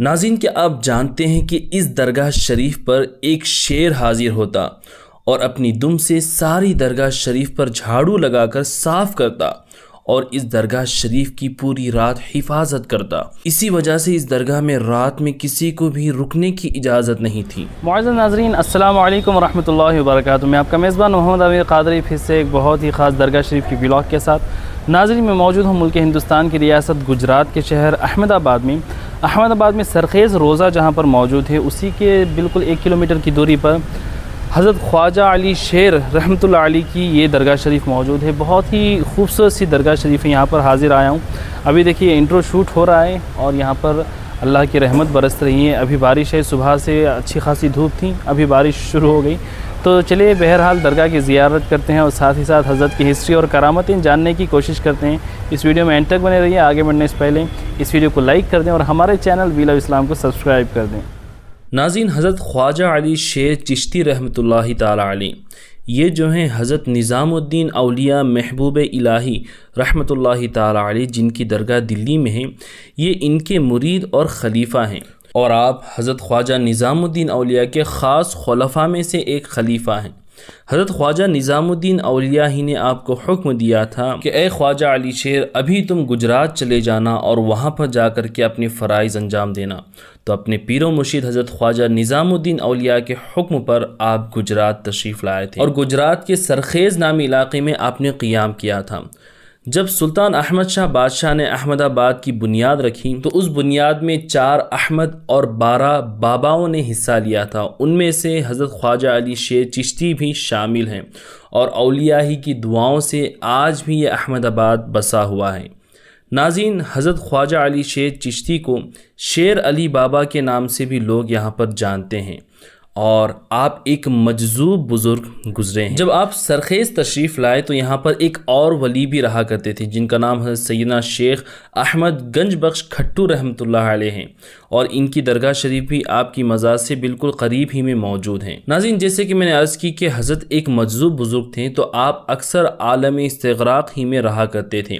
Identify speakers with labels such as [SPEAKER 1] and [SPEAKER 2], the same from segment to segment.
[SPEAKER 1] नाजिन के आप जानते हैं कि इस दरगाह शरीफ पर एक शेर हाजिर होता और अपनी दुम से सारी दरगाह शरीफ पर झाड़ू लगाकर साफ करता और इस दरगाह शरीफ की पूरी रात हिफाजत करता इसी वजह से इस दरगाह में रात में किसी को भी रुकने की इजाज़त नहीं थी
[SPEAKER 2] मुआज़ नाजरीन असलकम वरहमल वर्क मैं आपका मेज़बान मोहम्मद अमीर कादरी फिर से एक बहुत ही ख़ास दरगाह शरीफ की ब्लॉग के साथ नाजरीन में मौजूद हूँ मुल्क हिंदुस्तान की रियासत गुजरात के शहर अहमदाबाद में अहमदाबाद में सरखेज़ रोज़ा जहाँ पर मौजूद है उसी के बिल्कुल एक किलोमीटर की दूरी पर हज़रत ख्वाजा अली शेर रहमत अली की ये दरगाह शरीफ मौजूद है बहुत ही खूबसूरत सी दरगाह शरीफ है यहाँ पर हाज़िर आया हूँ अभी देखिए इंट्रो शूट हो रहा है और यहाँ पर अल्लाह की रहमत बरस रही है अभी बारिश है सुबह से अच्छी खासी धूप थी अभी बारिश शुरू हो गई तो चलिए बहरहाल दरगाह की जियारत करते हैं और साथ ही साथ हज़रत की हिस्ट्री और करामतें जानने की कोशिश करते हैं इस वीडियो में एंड तक बने रहिए आगे बढ़ने से पहले इस वीडियो को लाइक कर दें और हमारे चैनल वीला इस्लाम को सब्सक्राइब कर दें
[SPEAKER 1] नाजीन हज़रत ख्वाजा अली शेर चिश्ती रहमत ताली ये जो हैं हज़रत निज़ामुद्दीन अलिया महबूब इलाही रहमत ताली जिनकी दरगाह दिल्ली में हैं ये इनके मुरीद और ख़लीफ़ा हैं और आप हज़रत ख्वाजा निज़ामुद्दीन अलिया के ख़ास खलफा में से एक खलीफ़ा हैं हज़रत ख्वाजा निज़ामुद्दीन अलिया ही ने आपको हुक्म दिया था कि ए ख्वाजा अली शेर अभी तुम गुजरात चले जाना और वहाँ पर जा कर के अपने फ़राइज अंजाम देना तो अपने पीरो मुर्शीद हज़रत ख्वाजा निज़ामुद्दीन अलिया के हुक्म पर आप गुजरात तशरीफ़ लाए थे और गुजरात के सरखेज़ नामी इलाके में आपने क़याम किया था जब सुल्तान अहमद शाह बादशाह ने अहमदाबाद की बुनियाद रखी तो उस बुनियाद में चार अहमद और बारह बाबाओं ने हिस्सा लिया था उनमें से हज़रत ख्वाजा अली शेर चिश्ती भी शामिल हैं और अलिया ही की दुआओं से आज भी ये अहमदाबाद बसा हुआ है नाजीन हज़रत ख्वाजा अली शेर चिश्ती को शेर अली बाबा के नाम से भी लोग यहाँ पर जानते हैं और आप एक मजजूब बुज़ुर्ग गुजरे हैं जब आप सरखेज़ तशरीफ़ लाए तो यहाँ पर एक और वली भी रहा करते थे जिनका नाम है सैदना शेख अहमद गंज बख्श खट्टू रहमत अलैह हैं और इनकी दरगाह शरीफ भी आपकी मज़ाज से बिल्कुल करीब ही में मौजूद हैं नाजिन जैसे कि मैंने अर्ज़ की कि हज़रत एक मजजूब बुज़ुर्ग थे तो आप अक्सर आलम इसतराक ही में रहा करते थे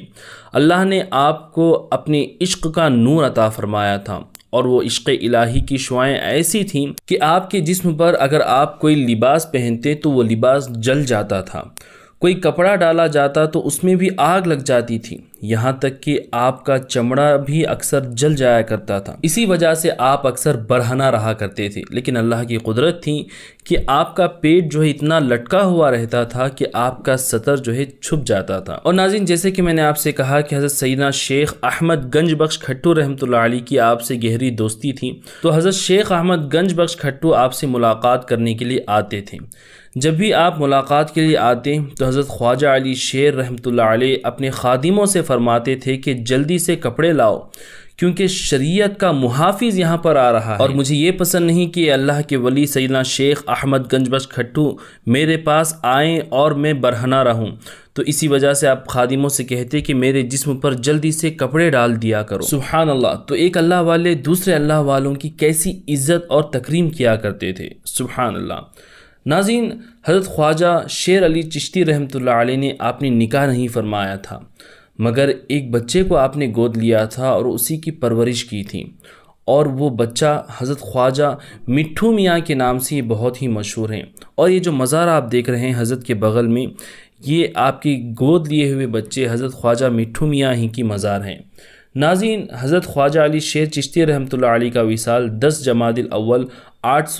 [SPEAKER 1] अल्लाह ने आपको अपने इश्क का नूर अता फ़रमाया था और वो इश्क़ इलाही की शुआएँ ऐसी थीं कि आपके जिस्म पर अगर आप कोई लिबास पहनते तो वो लिबास जल जाता था कोई कपड़ा डाला जाता तो उसमें भी आग लग जाती थी यहाँ तक कि आपका चमड़ा भी अक्सर जल जाया करता था इसी वजह से आप अक्सर बढ़ना रहा करते थे लेकिन अल्लाह की कुदरत थी कि आपका पेट जो है इतना लटका हुआ रहता था कि आपका सतर जो है छुप जाता था और नाजिन जैसे कि मैंने आपसे कहा कि हज़रत सैदना शेख अहमद गंज बख्श खट्टू रहमत आली की आपसे गहरी दोस्ती थी तो हज़रत शेख अहमद गंज बख्श खट्टू आपसे मुलाकात करने के लिए आते थे जब भी आप मुलाकात के लिए आते तो हज़रत ख्वाजा अली शेर रहमत अपने ख़ादिमों से फरमाते थे कि जल्दी से कपड़े लाओ क्योंकि शरीयत का मुहाफिज यहाँ पर आ रहा है और मुझे ये पसंद नहीं कि अल्लाह के वली सैदना शेख अहमद गंजबश खट्टू मेरे पास आए और मैं बरहना रहूँ तो इसी वजह से आप खादिमों से कहते कि मेरे जिस्म पर जल्दी से कपड़े डाल दिया करो सुबहान अल्लाह तो एक अल्लाह वाले दूसरे अल्लाह वालों की कैसी इज़्ज़त और तकरीम किया करते थे सुबहान अल्लाह नाजीन हज़रत ख्वाजा शेर अली चिश्ती रहमत ने आपने निकाह नहीं फरमाया था मगर एक बच्चे को आपने गोद लिया था और उसी की परवरिश की थी और वो बच्चा हज़रत ख्वाजा मिट्ठू मियाँ के नाम से ये बहुत ही मशहूर हैं और ये जो मज़ार आप देख रहे हैं हज़रत के बगल में ये आपकी गोद लिए हुए बच्चे हज़रत ख्वाजा मिट्ठू मियाँ ही की मज़ार हैं नाजीन हज़रत ख्वाजा अली शेर चिश्ती रहमत आली का विसाल 10 जमादिल अव्वल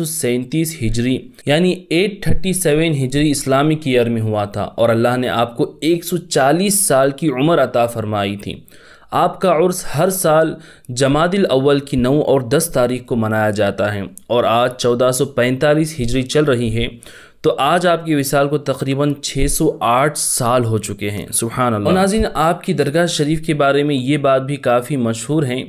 [SPEAKER 1] सैंतीस हिजरी यानी 837 हिजरी इस्लामी की ईयर में हुआ था और अल्लाह ने आपको 140 साल की उम्र अता फरमाई थी आपका उर्स हर साल जमादिल अव्वल की 9 और 10 तारीख को मनाया जाता है और आज 1445 हिजरी चल रही है तो आज आपकी विसाल को तकरीबन 608 साल हो चुके हैं सुबहान अल्लाह नाजिन आपकी दरगाह शरीफ के बारे में ये बात भी काफ़ी मशहूर है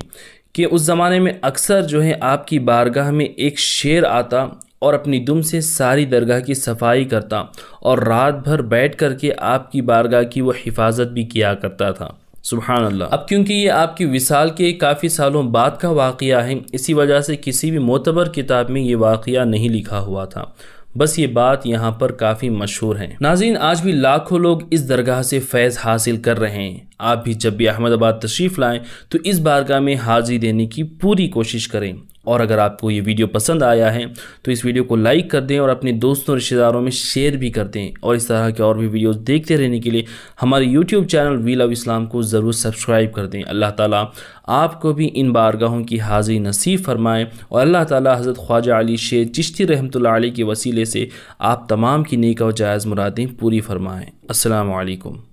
[SPEAKER 1] कि उस ज़माने में अक्सर जो है आपकी बारगाह में एक शेर आता और अपनी दुम से सारी दरगाह की सफाई करता और रात भर बैठ कर के आपकी बारगाह की वो हिफाजत भी किया करता था सुबहान अल्लाह अब क्योंकि ये आपकी विसाल के काफ़ी सालों बाद का वाक़ है इसी वजह से किसी भी मोतबर किताब में ये वाक़ नहीं लिखा हुआ था बस ये बात यहाँ पर काफ़ी मशहूर है नाजीन आज भी लाखों लोग इस दरगाह से फैज़ हासिल कर रहे हैं आप भी जब भी अहमदाबाद तशरीफ़ लाएं तो इस बारगाह में हाजिरी देने की पूरी कोशिश करें और अगर आपको ये वीडियो पसंद आया है तो इस वीडियो को लाइक कर दें और अपने दोस्तों रिश्तेदारों में शेयर भी कर दें और इस तरह के और भी वीडियोस देखते रहने के लिए हमारे YouTube channel we love Islam को ज़रूर सब्सक्राइब कर दें अल्लाह ताला आपको भी इन बारगाहों की हाजिर नसीब फरमाएँ और अल्लाह ताली हज़रत ख्वाजा अली शेर चिश्ती रहमतुल्लाह के वसीले से आप तमाम की नेक और जायज़ मुरादें पूरी फरमाएँ असलकम